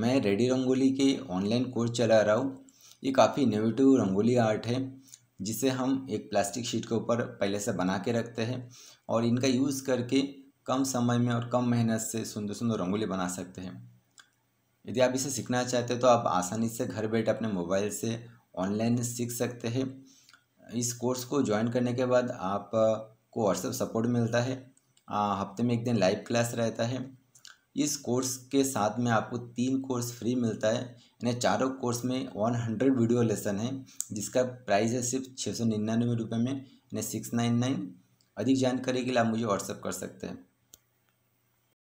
मैं रेडी रंगोली के online course चला रहा हूँ ये काफ़ी इनोवेटिव रंगोली आर्ट है जिसे हम एक प्लास्टिक शीट के ऊपर पहले से बना के रखते हैं और इनका यूज़ करके कम समय में और कम मेहनत से सुंदर सुंदर रंगोली बना सकते हैं यदि आप इसे सीखना चाहते हैं तो आप आसानी से घर बैठे अपने मोबाइल से ऑनलाइन सीख सकते हैं इस कोर्स को ज्वाइन करने के बाद आप को व्हाट्सएप सपोर्ट मिलता है हफ्ते में एक दिन लाइव क्लास रहता है इस कोर्स के साथ में आपको तीन कोर्स फ्री मिलता है यानी चारों कोर्स में वन हंड्रेड वीडियो लेसन है जिसका प्राइस है सिर्फ छः सौ निन्यानवे रुपये में यानी सिक्स नाइन नाइन अधिक जानकारी के लिए आप मुझे व्हाट्सअप कर सकते हैं